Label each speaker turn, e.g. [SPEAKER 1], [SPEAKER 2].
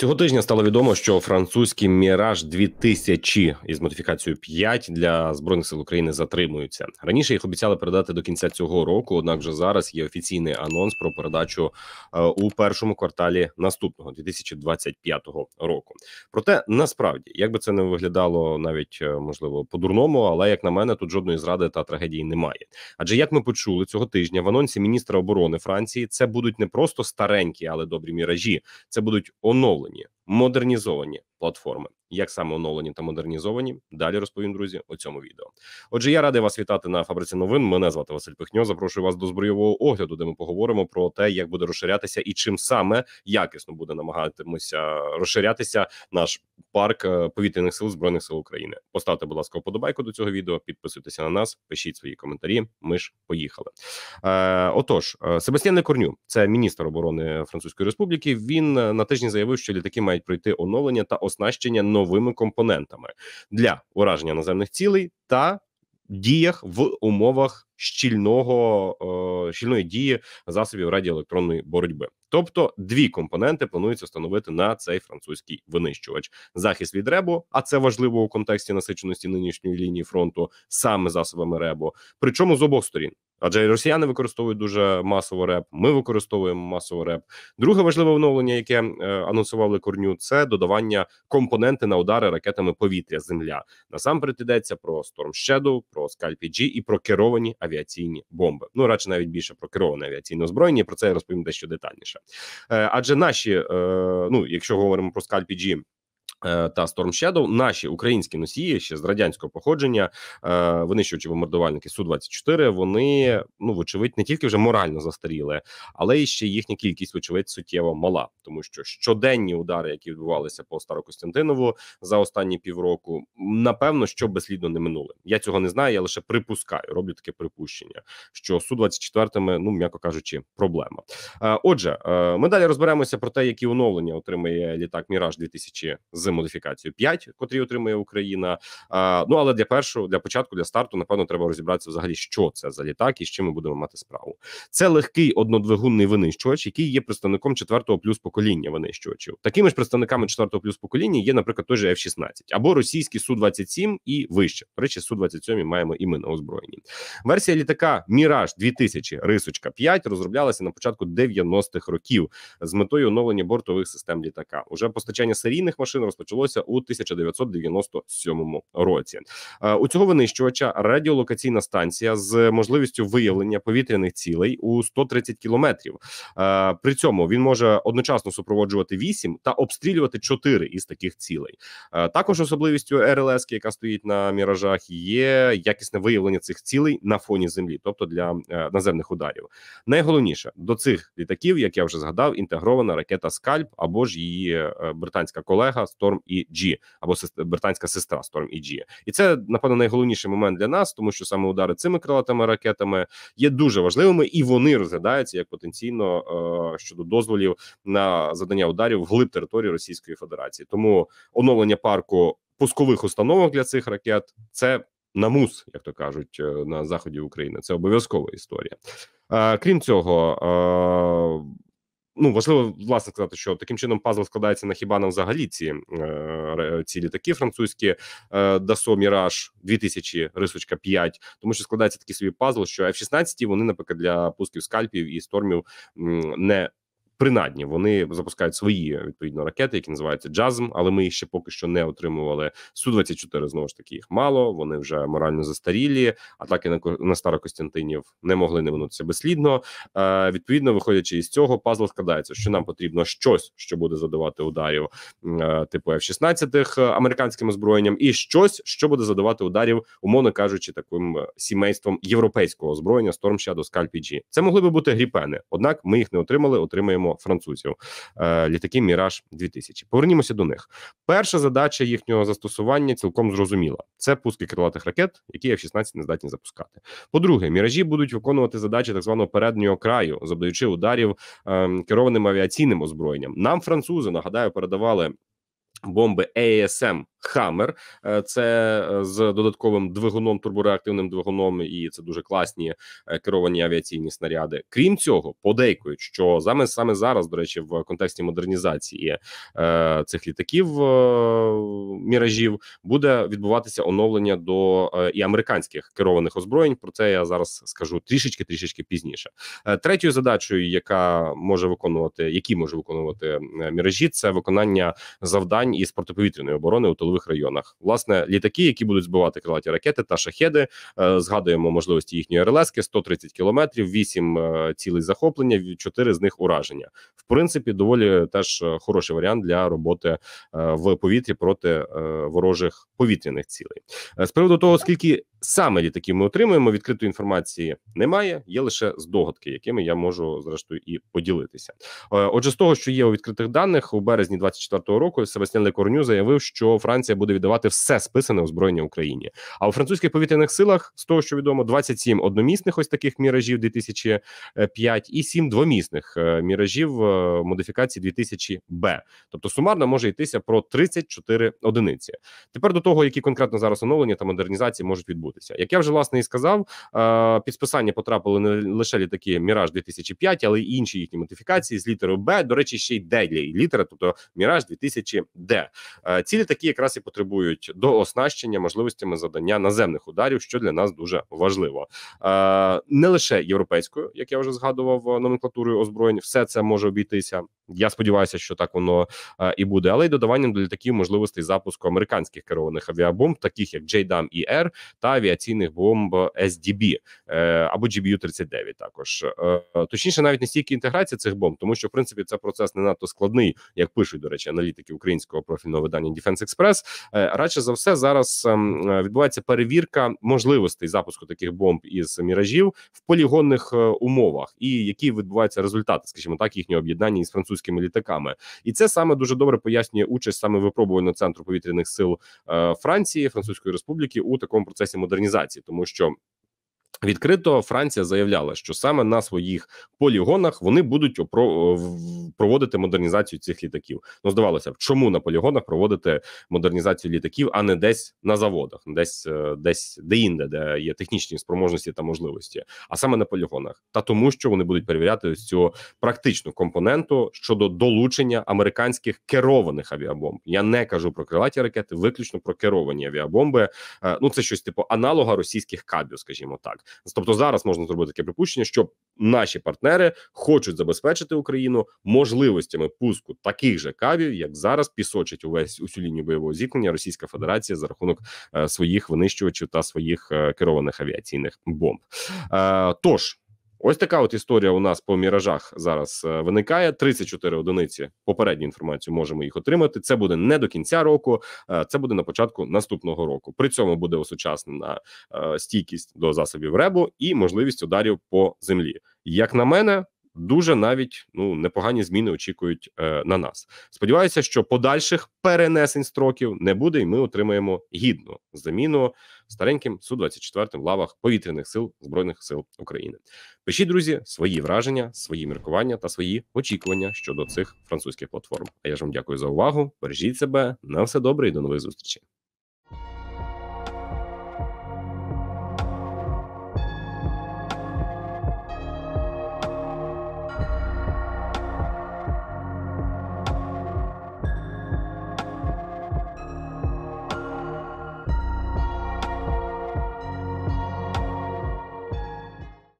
[SPEAKER 1] Цього тижня стало відомо, що французький міраж 2000 із модифікацією 5 для збройних сил України затримуються. Раніше їх обіцяли передати до кінця цього року. Однак вже зараз є офіційний анонс про передачу е, у першому кварталі наступного 2025 року. Проте насправді, як би це не виглядало, навіть е, можливо по-дурному, але як на мене, тут жодної зради та трагедії немає. Адже як ми почули цього тижня в анонсі міністра оборони Франції, це будуть не просто старенькі, але добрі міражі. Це будуть оновлені відновлення модернізовані платформи. Як саме оновлені та модернізовані? Далі розповім друзі у цьому відео. Отже, я радий вас вітати на фабриці новин. Мене звати Василь Пихньо. Запрошую вас до збройового огляду, де ми поговоримо про те, як буде розширятися і чим саме якісно буде намагатимося розширятися наш парк е, повітряних сил збройних сил України. Поставте, будь ласка, вподобайку до цього відео, підписуйтеся на нас, пишіть свої коментарі. Ми ж поїхали. Е, Отож, е, Себастьян Корню, це міністр оборони Французької Республіки. Він е, на тижні заявив, що літаки мають мають пройти оновлення та оснащення новими компонентами для ураження наземних цілей та діях в умовах щільного е, щільної дії засобів радіоелектронної боротьби. Тобто дві компоненти планується встановити на цей французький винищувач захист від ребо, а це важливо у контексті насиченості нинішньої лінії фронту саме засобами ребо. Причому з обох сторін Адже росіяни використовують дуже масово реп. Ми використовуємо масово реп. Друге важливе оновлення, яке е, анонсували корню, це додавання компоненти на удари ракетами повітря. Земля насамперед йдеться про Storm Shadow, про Scalp G і про керовані авіаційні бомби. Ну радше навіть більше про кероване авіаційне озброєння. Про це я розповім дещо детальніше. Е, адже наші, е, ну якщо говоримо про Scalp G, Е, та Storm Shadow, наші українські носії ще з радянського походження, е, винищувачі бомбардувальники су 24 Вони ну вочевидь не тільки вже морально застаріли, але і ще їхня кількість вочевидь суттєво мала, тому що щоденні удари, які відбувалися по Старокостянтинову за останні півроку, напевно, що безслідно не минули. Я цього не знаю. Я лише припускаю, роблю таке припущення, що су 24 ну м'яко кажучи, проблема. Е, отже, ми далі розберемося про те, які оновлення отримає літак Міраж 2000 з за модифікацією 5, котрі отримує Україна. А, Ну але для першого, для початку, для старту, напевно, треба розібратися взагалі, що це за літак і з чим ми будемо мати справу. Це легкий однодвигунний винищувач, який є представником четвертого плюс покоління винищувачів. Такими ж представниками четвертого плюс покоління є, наприклад, той же F-16 або російський су 27 і вище. До речі, су 27 маємо і ми на озброєнні. Версія літака Міраж 2000 рисочка 5 розроблялася на початку 90-х років з метою оновлення бортових систем літака. Уже постачання серійних машин розпочалося у 1997 році. Е, у цього винищувача радіолокаційна станція з можливістю виявлення повітряних цілей у 130 кілометрів. Е, при цьому він може одночасно супроводжувати 8 та обстрілювати 4 із таких цілей. Е, також особливістю РЛС, яка стоїть на міражах, є якісне виявлення цих цілей на фоні землі, тобто для наземних ударів. Найголовніше до цих літаків, як я вже згадав, інтегрована ракета Скальп або ж її британська колега 100 Storm-EG, або британська сестра Storm-EG. І це напевно найголовніший момент для нас, тому що саме удари цими крилатими ракетами є дуже важливими, і вони розглядаються як потенційно е, щодо дозволів на задання ударів вглиб території Російської Федерації. Тому оновлення парку пускових установок для цих ракет це. Намус, як то кажуть, е, на заході України це обов'язкова історія. Е, крім цього, е, ну важливо власне сказати, що таким чином пазл складається на хіба на взагалі ці е, ці літаки французькі е, Дасо Міраж 2000 рисочка 5, тому що складається такий собі пазл, що F-16 вони, наприклад, для пусків скальпів і стормів не Принаймні, Вони запускають свої відповідно ракети, які називаються джазм, але ми їх ще поки що не отримували. Су 24 знову ж таки їх мало. Вони вже морально застарілі. Атаки на на Старокостянтинів не могли не минутися безслідно. Е, Відповідно, виходячи із цього, пазл складається, що нам потрібно щось, що буде задавати ударів е, типу F-16 е, американським озброєнням, і щось, що буде задавати ударів, умовно кажучи, таким е, сімейством європейського озброєння Storm Shadow, Scalp PG. Це могли би бути гріпени, однак ми їх не отримали. Отримаємо французів. Е, літаки Міраж 2000 Повернімося до них. Перша задача їхнього застосування цілком зрозуміла: це пуски крилатих ракет, які F-16 не здатні запускати. По-друге, міражі будуть виконувати задачі так званого переднього краю, завдаючи ударів е, керованим авіаційним озброєнням. Нам французи нагадаю передавали. Бомби ЕСМ. Хамер е, це е, з додатковим двигуном, турбореактивним двигуном, і це дуже класні е, керовані авіаційні снаряди. Крім цього, подейкують, що саме саме зараз, до речі, в контексті модернізації е, цих літаків е, міражів буде відбуватися оновлення до е, і американських керованих озброєнь. Про це я зараз скажу трішечки трішечки пізніше. Е, третьою задачею, яка може виконувати, які може виконувати міражі, це виконання завдань із протиповітряної оборони у тилових районах. Власне, літаки, які будуть збивати крилаті ракети та шахеди, е, згадуємо можливості їхньої РЛСки, 130 кілометрів, 8 е, цілей захоплення, 4 з них ураження. В принципі, доволі теж е, хороший варіант для роботи в повітрі проти ворожих повітряних цілей. З приводу того, скільки саме літаки ми отримуємо. Відкритої інформації немає, є лише здогадки, якими я можу зрештою і поділитися. Е, отже, з того, що є у відкритих даних у березні 24-го року, Себастьян Лекорню заявив, що Франція буде віддавати все списане озброєння Україні. А у французьких повітряних силах з того, що відомо, 27 одномісних ось таких міражів 2005 і 7 двомісних е, міражів е, модифікації 2000 Б. Тобто сумарно може йтися про 34 одиниці. Тепер до того, які конкретно зараз оновлення та модернізації можуть відбути відбутися. Як я вже власне і сказав, е, підписання потрапили не лише літаки Міраж 2005, але й інші їхні модифікації з літерою Б. До речі, ще й Дедлі літера, тобто Міраж 2000 Д. Е, ці літаки якраз і потребують до оснащення можливостями завдання наземних ударів, що для нас дуже важливо. Е, не лише європейською, як я вже згадував, номенклатурою озброєнь, все це може обійтися. Я сподіваюся, що так воно і буде, але й додаванням до літаків можливостей запуску американських керованих авіабомб, таких як JDAM і e R та авіаційних бомб SDB е, або gbu 39 Також е, точніше, навіть не стільки інтеграція цих бомб, тому що в принципі це процес не надто складний, як пишуть до речі, аналітики українського профільного видання Defense Express. Е, радше за все зараз ем, відбувається перевірка можливостей запуску таких бомб із міражів в полігонних умовах, і які відбуваються результати, скажімо так, їхнього об'єднання із французькими літаками, і це саме дуже добре пояснює участь саме випробувального центру повітряних сил Франції, Французької Республіки у такому процесі модернізації модернізації, тому що. Відкрито Франція заявляла, що саме на своїх полігонах вони будуть проводити модернізацію цих літаків. Ну здавалося б, чому на полігонах проводити модернізацію літаків, а не десь на заводах, десь е, десь де інде, де є технічні спроможності та можливості, а саме на полігонах, та тому, що вони будуть перевіряти ось цю практичну компоненту щодо долучення американських керованих авіабомб. Я не кажу про крилаті ракети, виключно про керовані авіабомби. Е, ну це щось типу аналога російських кабів, скажімо так. Тобто зараз можна зробити таке припущення, що наші партнери хочуть забезпечити Україну можливостями пуску таких же кавів, як зараз пісочить увесь усю лінію бойового зіткнення Російська Федерація за рахунок е, своїх винищувачів та своїх е, керованих авіаційних бомб. Е, тож Ось така от історія у нас по міражах зараз е, виникає. 34 одиниці. Попередню інформацію можемо їх отримати. Це буде не до кінця року, е, це буде на початку наступного року. При цьому буде осучаснена е, стійкість до засобів ребу і можливість ударів по землі. Як на мене, дуже навіть ну непогані зміни очікують е, на нас. Сподіваюся, що подальших перенесень строків не буде, і ми отримаємо гідну заміну стареньким су 24 в лавах повітряних сил збройних сил України. Пишіть, друзі, свої враження, свої міркування та свої очікування щодо цих французьких платформ. А я ж вам дякую за увагу. Бережіть себе на все добре і до нових зустрічей.